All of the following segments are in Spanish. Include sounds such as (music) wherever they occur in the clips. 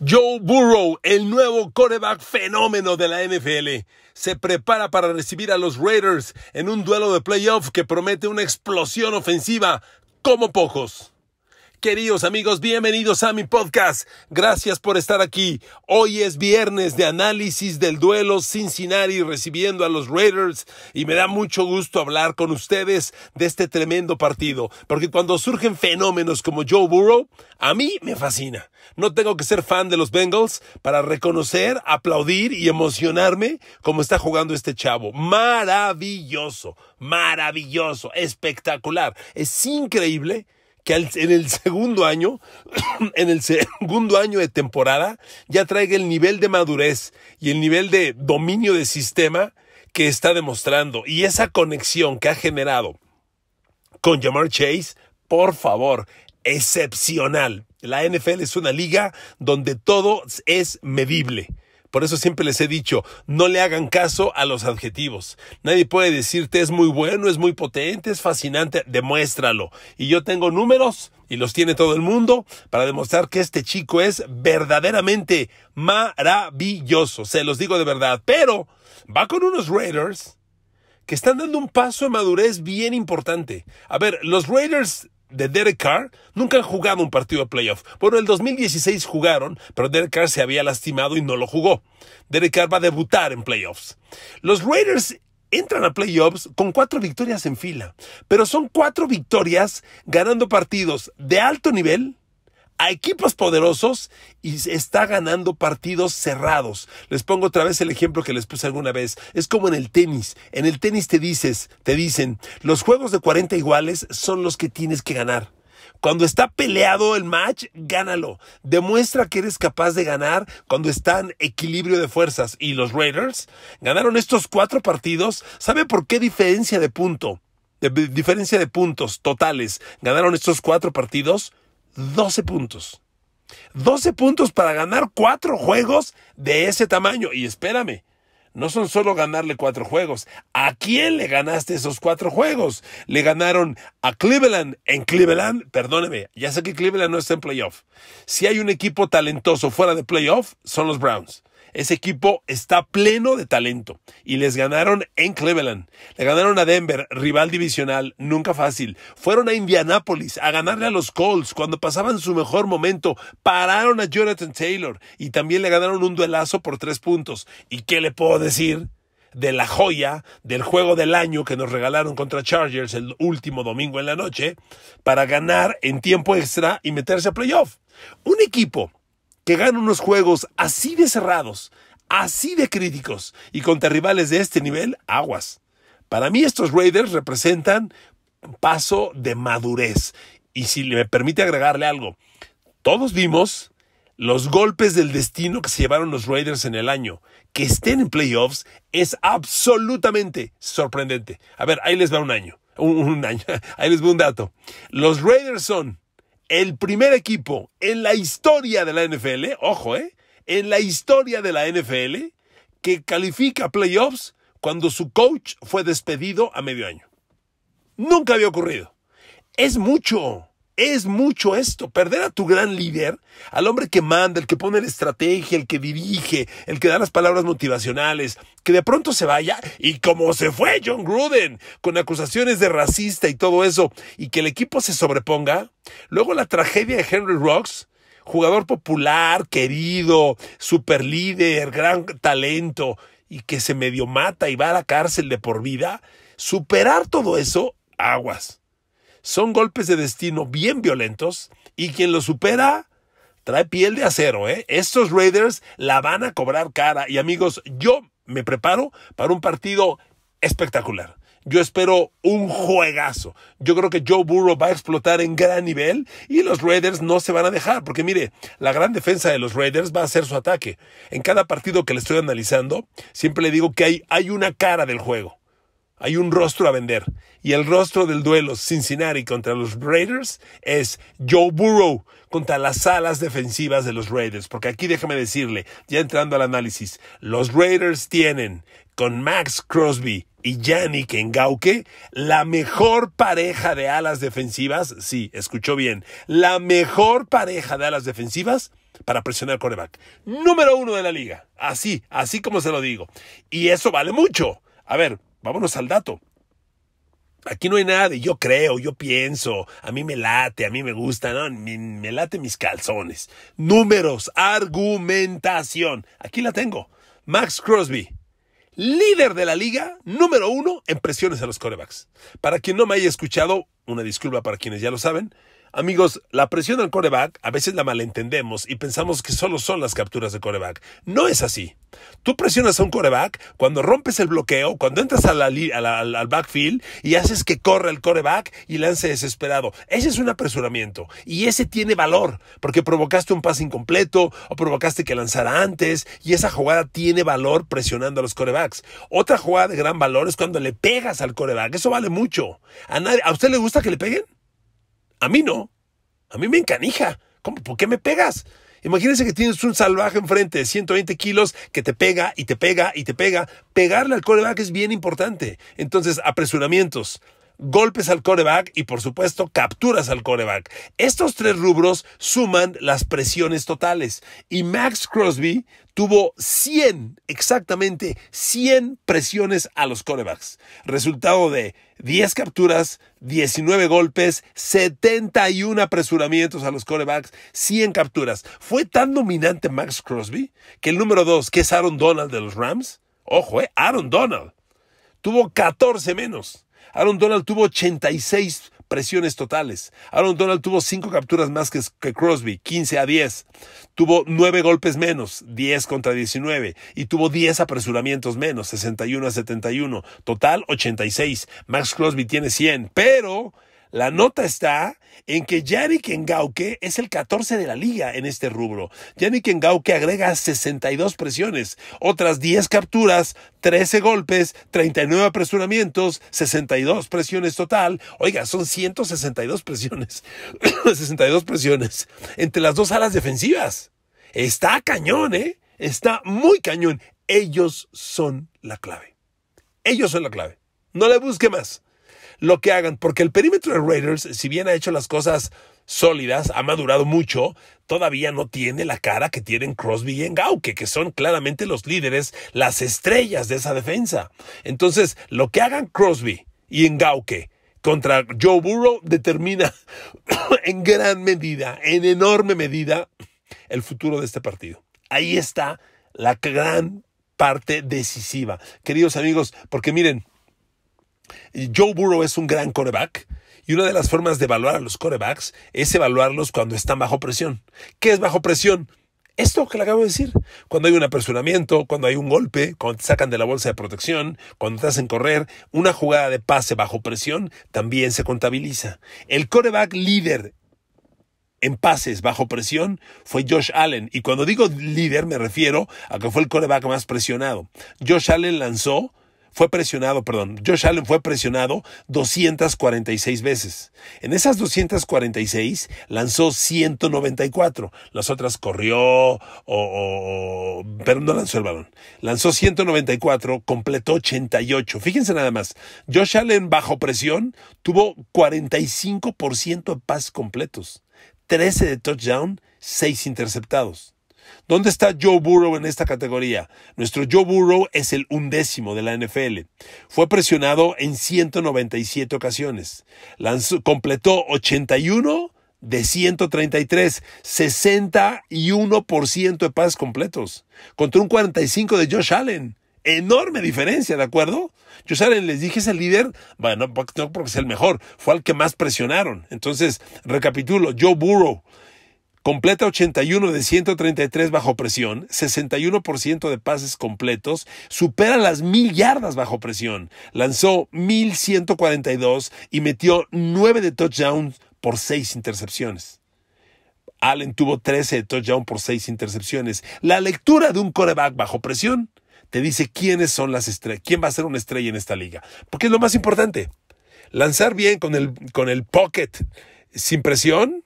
Joe Burrow, el nuevo coreback fenómeno de la NFL, se prepara para recibir a los Raiders en un duelo de playoff que promete una explosión ofensiva como pocos. Queridos amigos, bienvenidos a mi podcast. Gracias por estar aquí. Hoy es viernes de análisis del duelo Cincinnati recibiendo a los Raiders y me da mucho gusto hablar con ustedes de este tremendo partido, porque cuando surgen fenómenos como Joe Burrow, a mí me fascina. No tengo que ser fan de los Bengals para reconocer, aplaudir y emocionarme como está jugando este chavo. Maravilloso, maravilloso, espectacular. Es increíble que en el segundo año, (clears throat) en el segundo año de temporada, ya traiga el nivel de madurez y el nivel de dominio de sistema que está demostrando y esa conexión que ha generado con Jamar Chase, por favor, excepcional. La NFL es una liga donde todo es medible. Por eso siempre les he dicho, no le hagan caso a los adjetivos. Nadie puede decirte es muy bueno, es muy potente, es fascinante, demuéstralo. Y yo tengo números y los tiene todo el mundo para demostrar que este chico es verdaderamente maravilloso. Se los digo de verdad, pero va con unos Raiders que están dando un paso de madurez bien importante. A ver, los Raiders de Derek Carr nunca han jugado un partido de playoff. Bueno, en el 2016 jugaron, pero Derek Carr se había lastimado y no lo jugó. Derek Carr va a debutar en playoffs. Los Raiders entran a playoffs con cuatro victorias en fila, pero son cuatro victorias ganando partidos de alto nivel a equipos poderosos y está ganando partidos cerrados. Les pongo otra vez el ejemplo que les puse alguna vez. Es como en el tenis. En el tenis te dices, te dicen, los juegos de 40 iguales son los que tienes que ganar. Cuando está peleado el match, gánalo. Demuestra que eres capaz de ganar cuando está en equilibrio de fuerzas. Y los Raiders ganaron estos cuatro partidos. ¿Sabe por qué diferencia de punto? diferencia de puntos totales. Ganaron estos cuatro partidos 12 puntos. 12 puntos para ganar cuatro juegos de ese tamaño. Y espérame, no son solo ganarle cuatro juegos. ¿A quién le ganaste esos cuatro juegos? Le ganaron a Cleveland. En Cleveland, perdóneme, ya sé que Cleveland no está en playoff. Si hay un equipo talentoso fuera de playoff, son los Browns. Ese equipo está pleno de talento y les ganaron en Cleveland. Le ganaron a Denver, rival divisional, nunca fácil. Fueron a Indianápolis a ganarle a los Colts cuando pasaban su mejor momento. Pararon a Jonathan Taylor y también le ganaron un duelazo por tres puntos. ¿Y qué le puedo decir? de la joya del juego del año que nos regalaron contra Chargers el último domingo en la noche para ganar en tiempo extra y meterse a playoff. Un equipo que gana unos juegos así de cerrados, así de críticos y contra rivales de este nivel, aguas. Para mí estos Raiders representan un paso de madurez. Y si me permite agregarle algo, todos vimos los golpes del destino que se llevaron los Raiders en el año. Que estén en playoffs es absolutamente sorprendente. A ver, ahí les va un año. Un, año. (laughs) Ahí les va un dato. Los Raiders son el primer equipo en la historia de la NFL, ojo, eh, en la historia de la NFL, que califica playoffs cuando su coach fue despedido a medio año. Nunca había ocurrido. Es mucho. Es mucho esto, perder a tu gran líder, al hombre que manda, el que pone la estrategia, el que dirige, el que da las palabras motivacionales, que de pronto se vaya y como se fue John Gruden, con acusaciones de racista y todo eso, y que el equipo se sobreponga, luego la tragedia de Henry Rocks, jugador popular, querido, super líder, gran talento, y que se medio mata y va a la cárcel de por vida, superar todo eso, aguas. Son golpes de destino bien violentos y quien los supera trae piel de acero. ¿eh? Estos Raiders la van a cobrar cara y amigos, yo me preparo para un partido espectacular. Yo espero un juegazo. Yo creo que Joe Burrow va a explotar en gran nivel y los Raiders no se van a dejar, porque mire, la gran defensa de los Raiders va a ser su ataque. En cada partido que le estoy analizando, siempre le digo que hay, hay una cara del juego. Hay un rostro a vender. Y el rostro del duelo Cincinnati contra los Raiders es Joe Burrow contra las alas defensivas de los Raiders. Porque aquí déjame decirle, ya entrando al análisis, los Raiders tienen con Max Crosby y Yannick Engauke, la mejor pareja de alas defensivas, sí, escuchó bien, la mejor pareja de alas defensivas para presionar coreback. Número uno de la liga. Así, así como se lo digo. Y eso vale mucho. A ver, Vámonos al dato. Aquí no hay nada de yo creo, yo pienso, a mí me late, a mí me gusta, me, me late mis calzones. Números, argumentación. Aquí la tengo. Max Crosby, líder de la liga, número uno en presiones a los corebacks. Para quien no me haya escuchado, una disculpa para quienes ya lo saben, Amigos, la presión al coreback a veces la malentendemos y pensamos que solo son las capturas de coreback. No es así. Tú presionas a un coreback cuando rompes el bloqueo, cuando entras al backfield y haces que corra el coreback y lance desesperado. Ese es un apresuramiento y ese tiene valor porque provocaste un pase incompleto o provocaste que lanzara antes y esa jugada tiene valor presionando a los corebacks. Otra jugada de gran valor es cuando le pegas al coreback. Eso vale mucho. ¿A, ¿a usted le gusta que le peguen? A mí no. A mí me encanija. ¿Cómo? ¿Por qué me pegas? Imagínense que tienes un salvaje enfrente de 120 kilos que te pega y te pega y te pega. Pegarle al coreback es bien importante. Entonces, apresuramientos, golpes al coreback y por supuesto capturas al coreback. Estos tres rubros suman las presiones totales y Max Crosby tuvo 100, exactamente 100 presiones a los corebacks. Resultado de 10 capturas, 19 golpes, 71 apresuramientos a los corebacks, 100 capturas. Fue tan dominante Max Crosby que el número 2, que es Aaron Donald de los Rams, ojo, eh, Aaron Donald, tuvo 14 menos. Aaron Donald tuvo 86 presiones totales. Aaron Donald tuvo 5 capturas más que, Crosby, 15 a 10. Tuvo 9 golpes menos, 10 contra 19. Y tuvo 10 apresuramientos menos, 61 a 71. Total, 86. Max Crosby tiene 100. Pero la nota está en que Yannick Engauque es el 14 de la liga en este rubro. Yannick Engauque agrega 62 presiones, otras 10 capturas, 13 golpes, 39 apresuramientos, 62 presiones total. Oiga, son 162 presiones. 62 (coughs) presiones entre las dos alas defensivas. Está cañón, ¿eh? Está muy cañón. Ellos son la clave. Ellos son la clave. No le busque más lo que hagan, porque el perímetro de Raiders, si bien ha hecho las cosas sólidas, ha madurado mucho, todavía no tiene la cara que tienen Crosby y Engauke, que son claramente los líderes, las estrellas de esa defensa. Entonces, lo que hagan Crosby y Engauke contra Joe Burrow determina (coughs) en gran medida, en enorme medida, el futuro de este partido. Ahí está la gran parte decisiva. Queridos amigos, porque miren, Joe Burrow es un gran coreback. Y una de las formas de evaluar a los corebacks es evaluarlos cuando están bajo presión. ¿Qué es bajo presión? Esto que le acabo de decir. Cuando hay un apresuramiento, cuando hay un golpe, cuando te sacan de la bolsa de protección, cuando te hacen correr, una jugada de pase bajo presión también se contabiliza. El coreback líder en pases bajo presión fue Josh Allen. Y cuando digo líder me refiero a que fue el coreback más presionado. Josh Allen lanzó fue presionado, perdón, Josh Allen fue presionado 246 veces. En esas 246 lanzó 194. Las otras corrió, o, o, pero no lanzó el balón. Lanzó 194, completó 88. Fíjense nada más. Josh Allen bajo presión tuvo 45% de pases completos, 13 de touchdown, 6 interceptados. ¿Dónde está Joe Burrow en esta categoría? Nuestro Joe Burrow es el undécimo de la NFL. Fue presionado en 197 ocasiones. completó 81 de 133, 61% de pases completos, contra un 45 de Josh Allen. Enorme diferencia, ¿de acuerdo? Josh Allen les dije es el líder, bueno, no porque es el mejor, fue al que más presionaron. Entonces, recapitulo, Joe Burrow Completa 81 de 133 bajo presión, 61% de pases completos, supera las mil yardas bajo presión, lanzó 1142 y metió 9 de touchdowns por 6 intercepciones. Allen tuvo 13 de touchdown por 6 intercepciones. La lectura de un coreback bajo presión te dice quiénes son las estrellas, quién va a ser una estrella en esta liga. Porque es lo más importante. Lanzar bien con el, con el pocket sin presión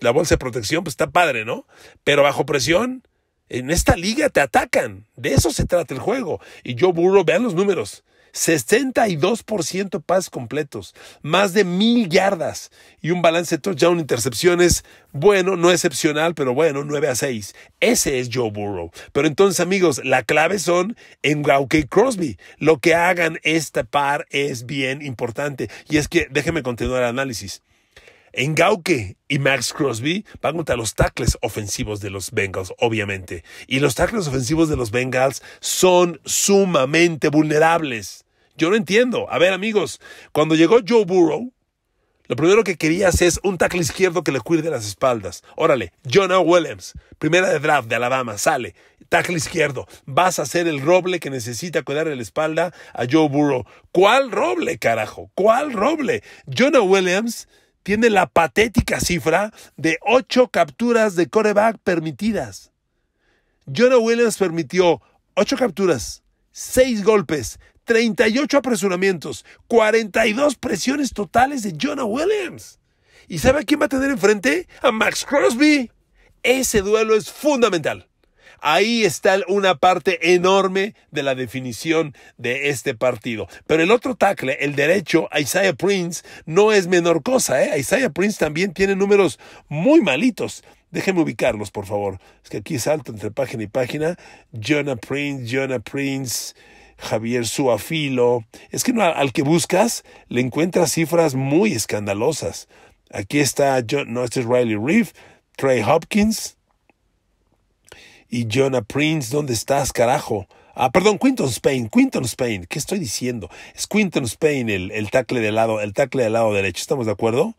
la bolsa de protección, pues está padre, ¿no? Pero bajo presión, en esta liga te atacan. De eso se trata el juego. Y Joe Burrow, vean los números. 62% pases completos, más de mil yardas y un balance de touchdown, intercepciones, bueno, no excepcional, pero bueno, 9 a 6. Ese es Joe Burrow. Pero entonces, amigos, la clave son en Gauke Crosby. Lo que hagan este par es bien importante. Y es que déjenme continuar el análisis. Engauke y Max Crosby van contra los tackles ofensivos de los Bengals, obviamente. Y los tackles ofensivos de los Bengals son sumamente vulnerables. Yo no entiendo. A ver, amigos, cuando llegó Joe Burrow, lo primero que querías es un tackle izquierdo que le cuide las espaldas. Órale, Jonah Williams, primera de draft de Alabama, sale, tackle izquierdo. Vas a ser el roble que necesita cuidar la espalda a Joe Burrow. ¿Cuál roble, carajo? ¿Cuál roble? Jonah Williams tiene la patética cifra de 8 capturas de coreback permitidas. Jonah Williams permitió 8 capturas, 6 golpes, 38 apresuramientos, 42 presiones totales de Jonah Williams. ¿Y sabe quién va a tener enfrente? A Max Crosby. Ese duelo es fundamental. Ahí está una parte enorme de la definición de este partido. Pero el otro tackle, el derecho, a Isaiah Prince, no es menor cosa. ¿eh? Isaiah Prince también tiene números muy malitos. Déjenme ubicarlos, por favor. Es que aquí salto entre página y página. Jonah Prince, Jonah Prince. Javier Suafilo. Es que al que buscas le encuentras cifras muy escandalosas. Aquí está no, este es Riley Reef, Trey Hopkins, y Jonah Prince, ¿dónde estás, carajo? Ah, perdón, Quinton Spain, Quinton Spain, ¿qué estoy diciendo? Es Quinton Spain el, tackle del lado, el tackle del lado derecho, ¿estamos de acuerdo?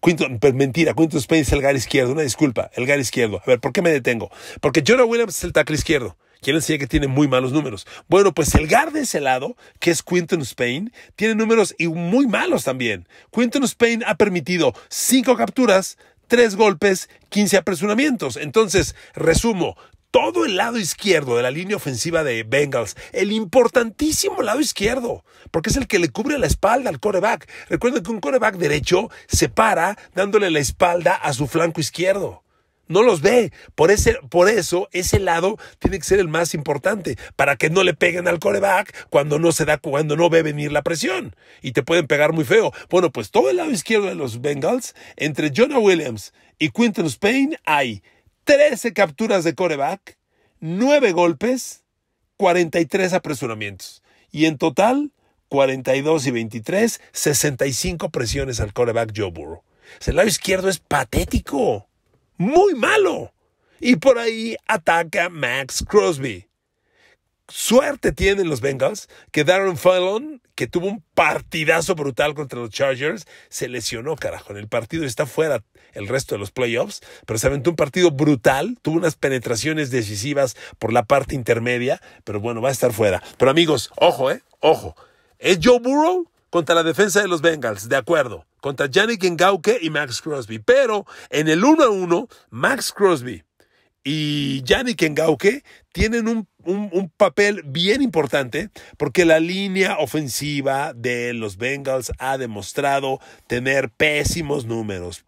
Quinton, pues mentira, Quinton Spain es el gar izquierdo, una disculpa, el gar izquierdo. A ver, ¿por qué me detengo? Porque Jonah Williams es el tackle izquierdo. Quieren decir que tiene muy malos números. Bueno, pues el gar de ese lado, que es Quinton Spain, tiene números y muy malos también. Quinton Spain ha permitido cinco capturas, Tres golpes, 15 apresuramientos. Entonces, resumo, todo el lado izquierdo de la línea ofensiva de Bengals, el importantísimo lado izquierdo, porque es el que le cubre la espalda al coreback. Recuerden que un coreback derecho se para dándole la espalda a su flanco izquierdo no los ve. Por, ese, por eso ese lado tiene que ser el más importante, para que no le peguen al coreback cuando no se da, cuando no ve venir la presión. Y te pueden pegar muy feo. Bueno, pues todo el lado izquierdo de los Bengals, entre Jonah Williams y Quinton Spain, hay 13 capturas de coreback, 9 golpes, 43 apresuramientos. Y en total, 42 y 23, 65 presiones al coreback Joe Burrow. El lado izquierdo es patético muy malo. Y por ahí ataca Max Crosby. Suerte tienen los Bengals que Darren Fallon, que tuvo un partidazo brutal contra los Chargers, se lesionó, carajo. En el partido está fuera el resto de los playoffs, pero se aventó un partido brutal, tuvo unas penetraciones decisivas por la parte intermedia, pero bueno, va a estar fuera. Pero amigos, ojo, eh, ojo. ¿Es Joe Burrow? contra la defensa de los Bengals, de acuerdo, contra Yannick Ngauke y Max Crosby. Pero en el 1 a 1, Max Crosby y Yannick Ngauke tienen un, papel bien importante porque la línea ofensiva de los Bengals ha demostrado tener pésimos números.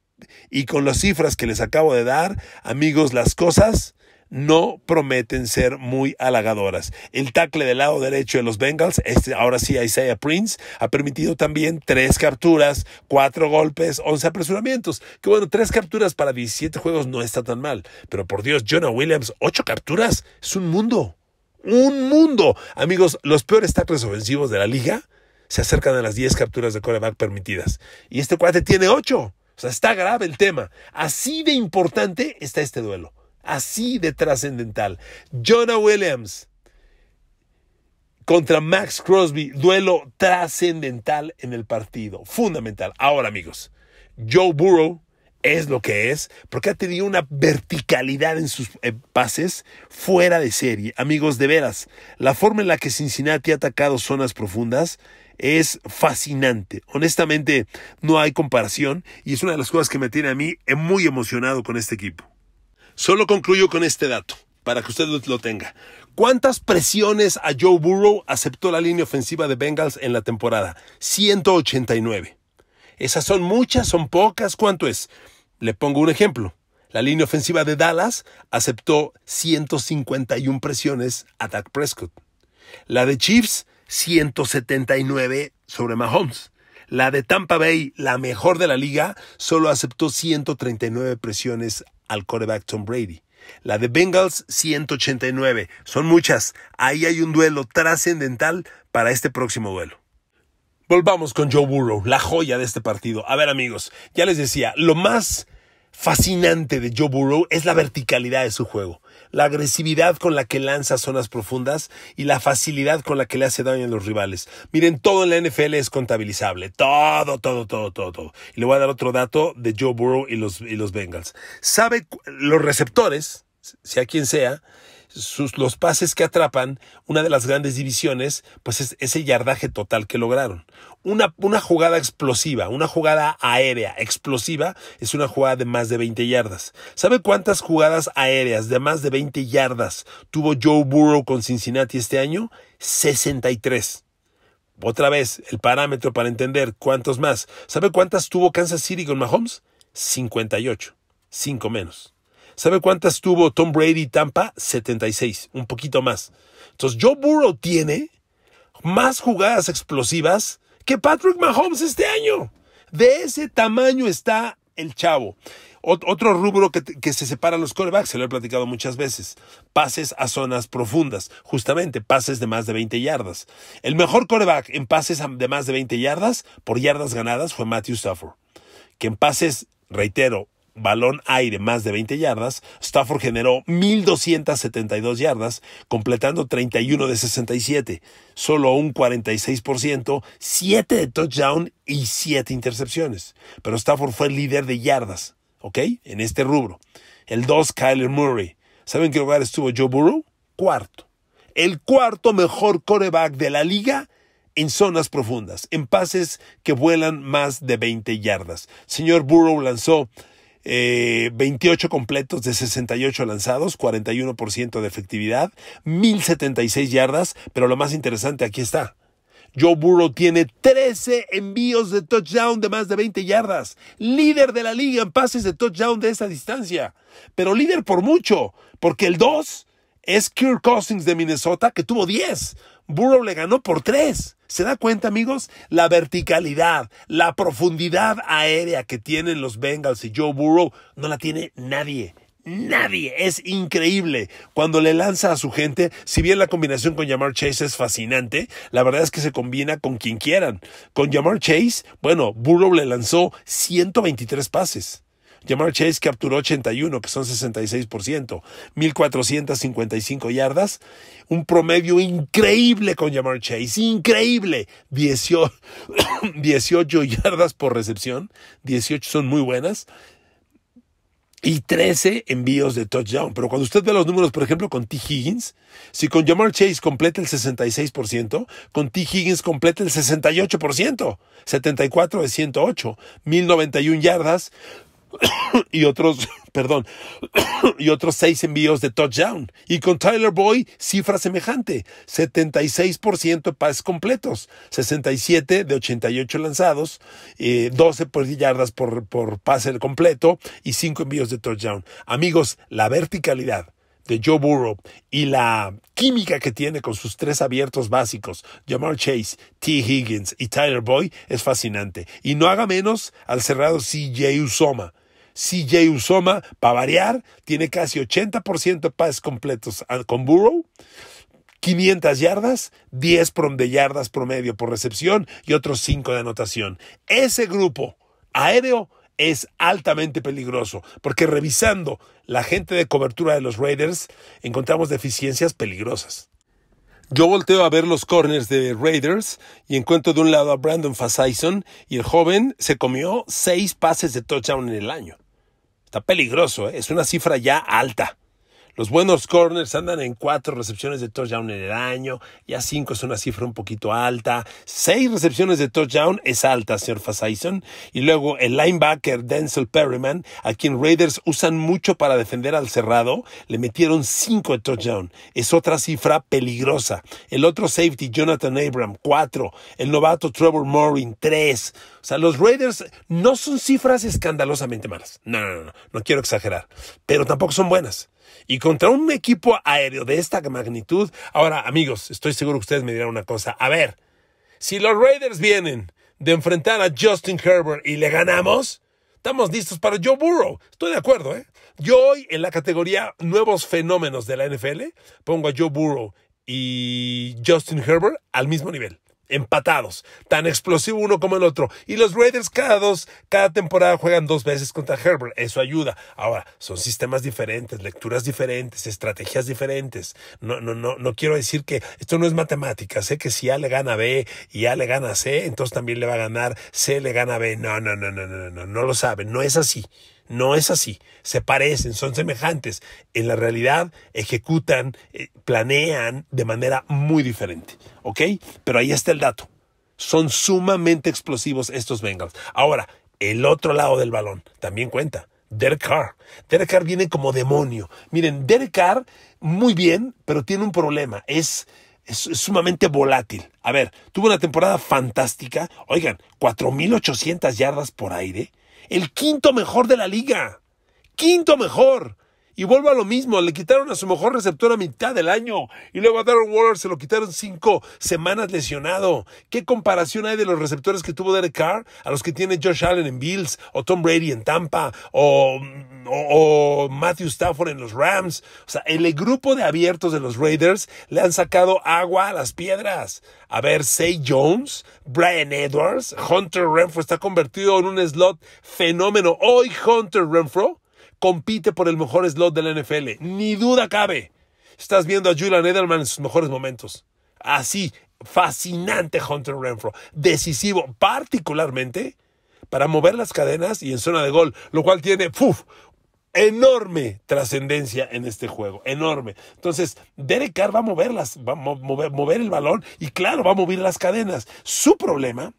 Y con las cifras que les acabo de dar, amigos, las cosas no prometen ser muy halagadoras. El tackle del lado derecho de los Bengals, este ahora sí Isaiah Prince, ha permitido también tres capturas, cuatro golpes, once apresuramientos. Que bueno, tres capturas para 17 juegos no está tan mal. Pero por Dios, Jonah Williams, ocho capturas, es un mundo. Un mundo. Amigos, los peores tackles ofensivos de la liga se acercan a las diez capturas de coreback permitidas. Y este cuate tiene ocho. O sea, está grave el tema. Así de importante está este duelo. Así de trascendental. Jonah Williams contra Max Crosby. Duelo trascendental en el partido. Fundamental. Ahora, amigos, Joe Burrow es lo que es, porque ha tenido una verticalidad en sus eh, pases fuera de serie. Amigos, de veras, la forma en la que Cincinnati ha atacado zonas profundas es fascinante. Honestamente, no hay comparación y es una de las cosas que me tiene a mí muy emocionado con este equipo. Solo concluyo con este dato, para que usted lo tenga. ¿Cuántas presiones a Joe Burrow aceptó la línea ofensiva de Bengals en la temporada? 189. Esas son muchas, son pocas, ¿cuánto es? Le pongo un ejemplo. La línea ofensiva de Dallas aceptó 151 presiones a Dak Prescott. La de Chiefs, 179 sobre Mahomes. La de Tampa Bay, la mejor de la liga, solo aceptó 139 presiones al coreback Tom Brady. La de Bengals, 189. Son muchas. Ahí hay un duelo trascendental para este próximo duelo. Volvamos con Joe Burrow, la joya de este partido. A ver amigos, ya les decía, lo más fascinante de Joe Burrow es la verticalidad de su juego la agresividad con la que lanza zonas profundas y la facilidad con la que le hace daño a los rivales. Miren, todo en la NFL es contabilizable. Todo, todo, todo, todo, todo. Y le voy a dar otro dato de Joe Burrow y los, y los Bengals. Sabe los receptores, sea quien sea, los pases que atrapan, una de las grandes divisiones, pues es ese yardaje total que lograron. Una, una jugada explosiva, una jugada aérea explosiva, es una jugada de más de 20 yardas. ¿Sabe cuántas jugadas aéreas de más de 20 yardas tuvo Joe Burrow con Cincinnati este año? 63. Otra vez, el parámetro para entender cuántos más. ¿Sabe cuántas tuvo Kansas City con Mahomes? 58. 5 menos. ¿Sabe cuántas tuvo Tom Brady y Tampa? 76, un poquito más. Entonces, Joe Burrow tiene más jugadas explosivas que Patrick Mahomes este año. De ese tamaño está el chavo. Otro rubro que, se se separa los corebacks, se lo he platicado muchas veces, pases a zonas profundas, justamente pases de más de 20 yardas. El mejor coreback en pases de más de 20 yardas por yardas ganadas fue Matthew Stafford, que en pases, reitero, balón aire más de 20 yardas, Stafford generó 1.272 yardas, completando 31 de 67, solo un 46%, 7 de touchdown y 7 intercepciones. Pero Stafford fue el líder de yardas, ¿ok? En este rubro. El 2, Kyler Murray. ¿Saben en qué lugar estuvo Joe Burrow? Cuarto. El cuarto mejor coreback de la liga en zonas profundas, en pases que vuelan más de 20 yardas. Señor Burrow lanzó 28 eh, completos de 68 lanzados, 41% de efectividad, 1076 yardas, pero lo más interesante aquí está. Joe Burrow tiene 13 envíos de touchdown de más de 20 yardas, líder de la liga en pases de touchdown de esa distancia, pero líder por mucho, porque el 2 es Kirk Cousins de Minnesota que tuvo 10, Burrow le ganó por 3. ¿Se da cuenta, amigos? La verticalidad, la profundidad aérea que tienen los Bengals y Joe Burrow no la tiene nadie. Nadie. Es increíble. Cuando le lanza a su gente, si bien la combinación con Jamar Chase es fascinante, la verdad es que se combina con quien quieran. Con Jamar Chase, bueno, Burrow le lanzó 123 pases. Jamar Chase capturó 81, que son 66%, 1455 yardas, un promedio increíble con Jamar Chase, increíble, 18, (coughs) yardas por recepción, 18 son muy buenas y 13 envíos de touchdown. Pero cuando usted ve los números, por ejemplo, con T. Higgins, si con Jamar Chase completa el 66%, con T. Higgins completa el 68%, 74 de 108, 1091 yardas, (coughs) y otros, (coughs) perdón, (coughs) y otros seis envíos de touchdown. Y con Tyler Boy cifra semejante, 76% pases completos, 67 de 88 lanzados, 12 eh, por yardas por, pase completo y 5 envíos de touchdown. Amigos, la verticalidad de Joe Burrow y la química que tiene con sus tres abiertos básicos, Jamar Chase, T. Higgins y Tyler Boy es fascinante. Y no haga menos al cerrado CJ Usoma CJ Usoma, para variar, tiene casi 80% de pases completos ah, con Burrow. 500 yardas, 10 de yardas promedio por recepción y otros 5 de anotación. Ese grupo aéreo es altamente peligroso, porque revisando la gente de cobertura de los Raiders, encontramos deficiencias peligrosas. Yo volteo a ver los corners de Raiders y encuentro de un lado a Brandon Fasaison y el joven se comió seis pases de touchdown en el año. Está peligroso, ¿eh? es una cifra ya alta. Los buenos corners andan en cuatro recepciones de touchdown en el año, ya cinco es una cifra un poquito alta, seis recepciones de touchdown es alta, señor Fasaison. Y luego el linebacker Denzel Perryman, a quien Raiders usan mucho para defender al cerrado, le metieron cinco de touchdown, es otra cifra peligrosa. El otro safety, Jonathan Abram, cuatro. El novato Trevor Morin, tres. O sea, los Raiders no son cifras escandalosamente malas. no, no, no, no quiero exagerar, pero tampoco son buenas. Y contra un equipo aéreo de esta magnitud, ahora amigos, estoy seguro que ustedes me dirán una cosa. A ver, si los Raiders vienen de enfrentar a Justin Herbert y le ganamos, estamos listos para Joe Burrow. Estoy de acuerdo, ¿eh? Yo hoy en la categoría Nuevos Fenómenos de la NFL pongo a Joe Burrow y Justin Herbert al mismo nivel empatados, tan explosivo uno como el otro. Y los Raiders cada dos, cada temporada juegan dos veces contra Herbert, eso ayuda. Ahora, son sistemas diferentes, lecturas diferentes, estrategias diferentes. No, no, no, no quiero decir que esto no es matemática, sé que si A le gana B y A le gana C, entonces también le va a ganar C le gana B. No, no, no, no, no, no, no, no lo saben, no es así. No es así. Se parecen, son semejantes. En la realidad ejecutan, eh, planean de manera muy diferente. ¿Ok? Pero ahí está el dato. Son sumamente explosivos estos Bengals. Ahora, el otro lado del balón también cuenta. Derek Carr. Derek Carr viene como demonio. Miren, Derek Carr muy bien, pero tiene un problema. Es es sumamente volátil. A ver, tuvo una temporada fantástica. Oigan, 4.800 yardas por aire, el quinto mejor de la liga. Quinto mejor. Y vuelvo a lo mismo, le quitaron a su mejor receptor a mitad del año. Y luego a Darren Waller se lo quitaron cinco semanas lesionado. ¿Qué comparación hay de los receptores que tuvo Derek Carr a los que tiene Josh Allen en Bills, o Tom Brady en Tampa, o, o, Matthew Stafford en los Rams? O sea, el grupo de abiertos de los Raiders le han sacado agua a las piedras. A ver, Say Jones, Brian Edwards, Hunter Renfro está convertido en un slot fenómeno. Hoy Hunter Renfro compite por el mejor slot de la NFL. Ni duda cabe. Estás viendo a Julian Edelman en sus mejores momentos. Así, fascinante Hunter Renfro. Decisivo, particularmente para mover las cadenas y en zona de gol, lo cual tiene enorme trascendencia en este juego, enorme. Entonces, Derek Carr va a va a mover el balón y claro, va a mover las cadenas. Su problema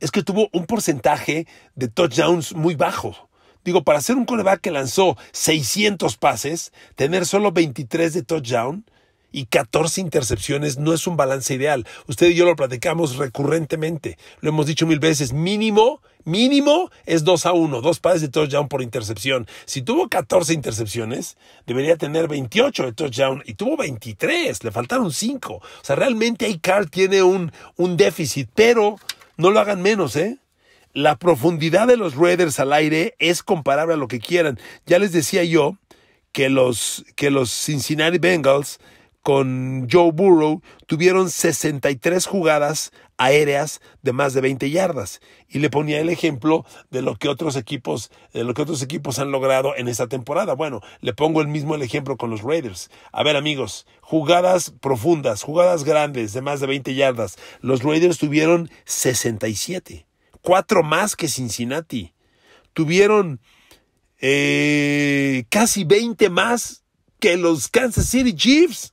es que tuvo un porcentaje de touchdowns muy bajo. Digo, para ser un coreback que lanzó 600 pases, tener solo 23 de touchdown y 14 intercepciones no es un balance ideal. Usted y yo lo platicamos recurrentemente. Lo hemos dicho mil veces. Mínimo, mínimo es 2 a 1. Dos pases de touchdown por intercepción. Si tuvo 14 intercepciones, debería tener 28 de touchdown y tuvo 23. Le faltaron 5. O sea, realmente ahí Carl tiene un, un déficit, pero no lo hagan menos, ¿eh? la profundidad de los Raiders al aire es comparable a lo que quieran. Ya les decía yo que los, que los Cincinnati Bengals con Joe Burrow tuvieron 63 jugadas aéreas de más de 20 yardas y le ponía el ejemplo de lo que otros equipos de lo que otros equipos han logrado en esta temporada. Bueno, le pongo el mismo ejemplo con los Raiders. A ver, amigos, jugadas profundas, jugadas grandes de más de 20 yardas. Los Raiders tuvieron 67 cuatro más que Cincinnati. Tuvieron eh, casi 20 más que los Kansas City Chiefs.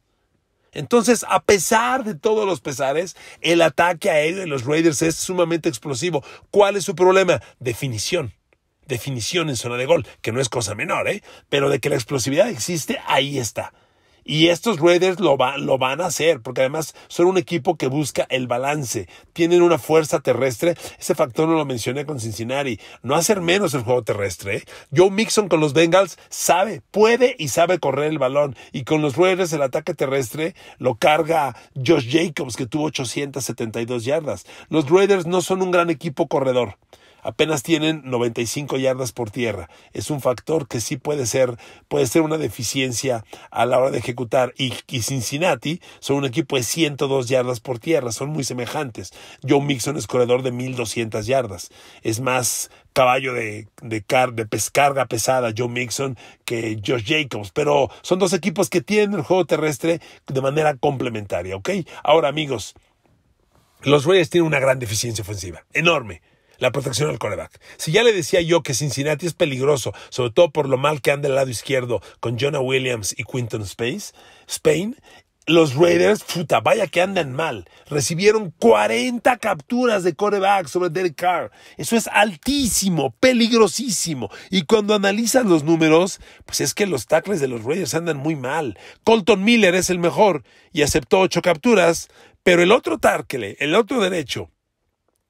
Entonces, a pesar de todos los pesares, el ataque aéreo de los Raiders es sumamente explosivo. ¿Cuál es su problema? Definición. Definición en zona de gol, que no es cosa menor, ¿eh? Pero de que la explosividad existe, ahí está. Y estos Raiders lo, lo van a hacer, porque además son un equipo que busca el balance. Tienen una fuerza terrestre. Ese factor no lo mencioné con Cincinnati. No hacer menos el juego terrestre. ¿eh? Joe Mixon con los Bengals sabe, puede y sabe correr el balón. Y con los Raiders el ataque terrestre lo carga Josh Jacobs, que tuvo 872 yardas. Los Raiders no son un gran equipo corredor apenas tienen 95 yardas por tierra. Es un factor que sí puede ser, puede ser una deficiencia a la hora de ejecutar. Y, Cincinnati son un equipo de 102 yardas por tierra, son muy semejantes. Joe Mixon es corredor de 1200 yardas. Es más caballo de, de, de pescarga pesada, Joe Mixon, que Josh Jacobs. Pero son dos equipos que tienen el juego terrestre de manera complementaria, ¿ok? Ahora, amigos, los Reyes tienen una gran deficiencia ofensiva, enorme la protección al coreback. Si ya le decía yo que Cincinnati es peligroso, sobre todo por lo mal que anda el lado izquierdo con Jonah Williams y Quinton Space, Spain, los Raiders, puta, vaya que andan mal. Recibieron 40 capturas de coreback sobre Derek Carr. Eso es altísimo, peligrosísimo. Y cuando analizan los números, pues es que los tackles de los Raiders andan muy mal. Colton Miller es el mejor y aceptó 8 capturas, pero el otro tackle, el otro derecho,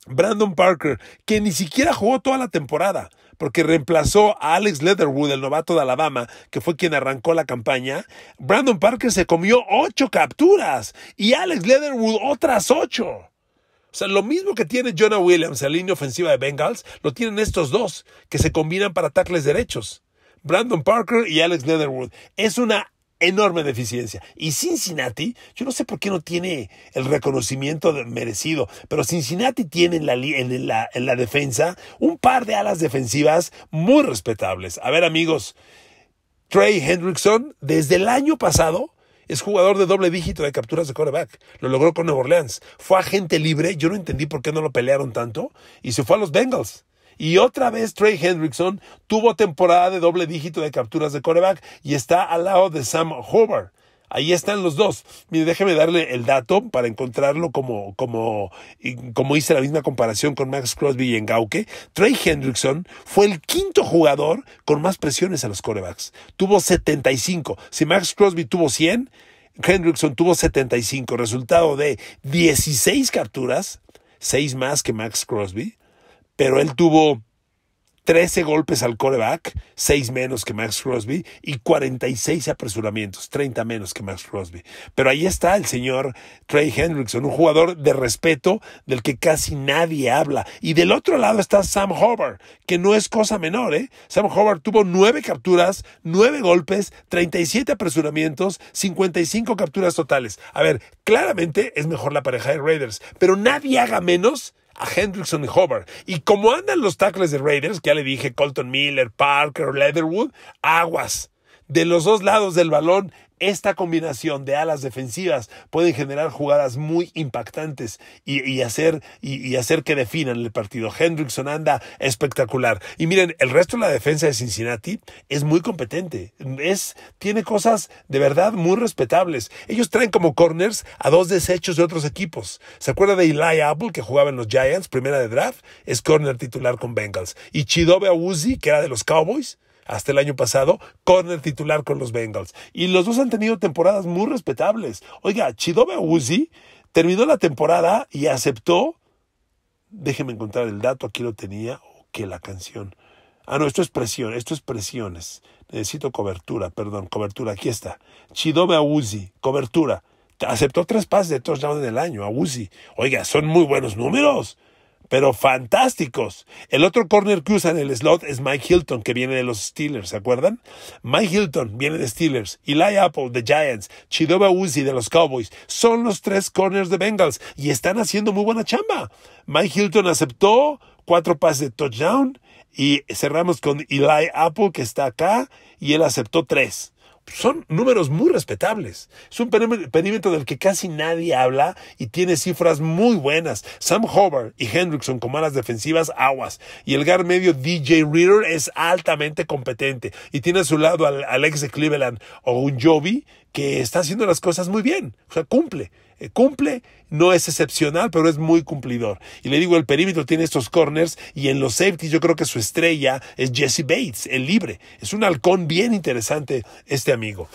Brandon Parker, que ni siquiera jugó toda la temporada, porque reemplazó a Alex Leatherwood, el novato de Alabama, que fue quien arrancó la campaña. Brandon Parker se comió ocho capturas y Alex Leatherwood otras ocho. O sea, lo mismo que tiene Jonah Williams en la línea ofensiva de Bengals, lo tienen estos dos, que se combinan para tackles derechos. Brandon Parker y Alex Leatherwood. Es una enorme deficiencia. Y Cincinnati, yo no sé por qué no tiene el reconocimiento merecido, pero Cincinnati tiene en la, en la, defensa un par de alas defensivas muy respetables. A ver amigos, Trey Hendrickson desde el año pasado es jugador de doble dígito de capturas de quarterback. Lo logró con Nueva Orleans. Fue agente libre. Yo no entendí por qué no lo pelearon tanto. Y se fue a los Bengals. Y otra vez Trey Hendrickson tuvo temporada de doble dígito de capturas de coreback y está al lado de Sam Hobart. Ahí están los dos. Mire, déjeme darle el dato para encontrarlo como, como, como hice la misma comparación con Max Crosby y Engauke. Trey Hendrickson fue el quinto jugador con más presiones a los corebacks. Tuvo 75. Si Max Crosby tuvo 100, Hendrickson tuvo 75. Resultado de 16 capturas, 6 más que Max Crosby pero él tuvo 13 golpes al coreback, 6 menos que Max Crosby y 46 apresuramientos, 30 menos que Max Crosby. Pero ahí está el señor Trey Hendrickson, un jugador de respeto del que casi nadie habla. Y del otro lado está Sam Hubbard, que no es cosa menor. ¿eh? Sam Hubbard tuvo 9 capturas, 9 golpes, 37 apresuramientos, 55 capturas totales. A ver, claramente es mejor la pareja de Raiders, pero nadie haga menos a Hendrickson y Hover Y como andan los tackles de Raiders, que ya le dije, Colton Miller, Parker, Leatherwood, aguas. De los dos lados del balón, esta combinación de alas defensivas pueden generar jugadas muy impactantes y, hacer, y, hacer que definan el partido. Hendrickson anda espectacular. Y miren, el resto de la defensa de Cincinnati es muy competente. Es, tiene cosas de verdad muy respetables. Ellos traen como corners a dos desechos de otros equipos. ¿Se acuerda de Eli Apple que jugaba en los Giants, primera de draft? Es corner titular con Bengals. Y Chidobe Awuzi, que era de los Cowboys hasta el año pasado, corner titular con los Bengals. Y los dos han tenido temporadas muy respetables. Oiga, Chidobe Awuzie terminó la temporada y aceptó, déjeme encontrar el dato, aquí lo tenía, o que la canción. Ah, no, esto es presión, esto es presiones. Necesito cobertura, perdón, cobertura, aquí está. Chidobe Awuzie, cobertura. Aceptó tres pases de touchdown en el año, Awuzie. Oiga, son muy buenos números pero fantásticos. El otro corner que usa en el slot es Mike Hilton, que viene de los Steelers, ¿se acuerdan? Mike Hilton viene de Steelers, Eli Apple de Giants, Chidoba Uzi de los Cowboys. Son los tres corners de Bengals y están haciendo muy buena chamba. Mike Hilton aceptó cuatro pases de touchdown y cerramos con Eli Apple, que está acá, y él aceptó tres son números muy respetables. Es un perímetro del que casi nadie habla y tiene cifras muy buenas. Sam Hover y Hendrickson como alas defensivas aguas. Y el gar medio DJ Reader es altamente competente. Y tiene a su lado al Alex de Cleveland o un Jovi que está haciendo las cosas muy bien. O sea, cumple cumple, no es excepcional, pero es muy cumplidor. Y le digo, el perímetro tiene estos corners y en los safeties yo creo que su estrella es Jesse Bates, el libre. Es un halcón bien interesante este amigo.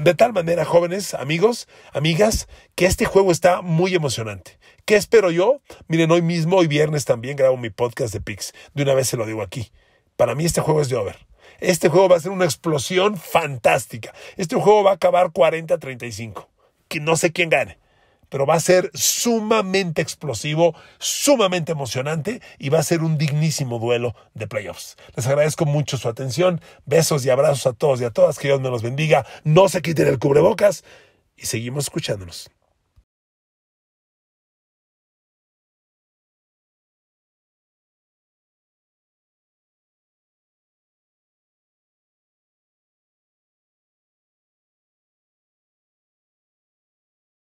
De tal manera, jóvenes, amigos, amigas, que este juego está muy emocionante. ¿Qué espero yo? Miren, hoy mismo, hoy viernes también grabo mi podcast de Pix. De una vez se lo digo aquí. Para mí este juego es de over. Este juego va a ser una explosión fantástica. Este juego va a acabar 40-35. Que No sé quién gane pero va a ser sumamente explosivo, sumamente emocionante y va a ser un dignísimo duelo de playoffs. Les agradezco mucho su atención, besos y abrazos a todos y a todas, que Dios me los bendiga, no se quiten el cubrebocas y seguimos escuchándonos.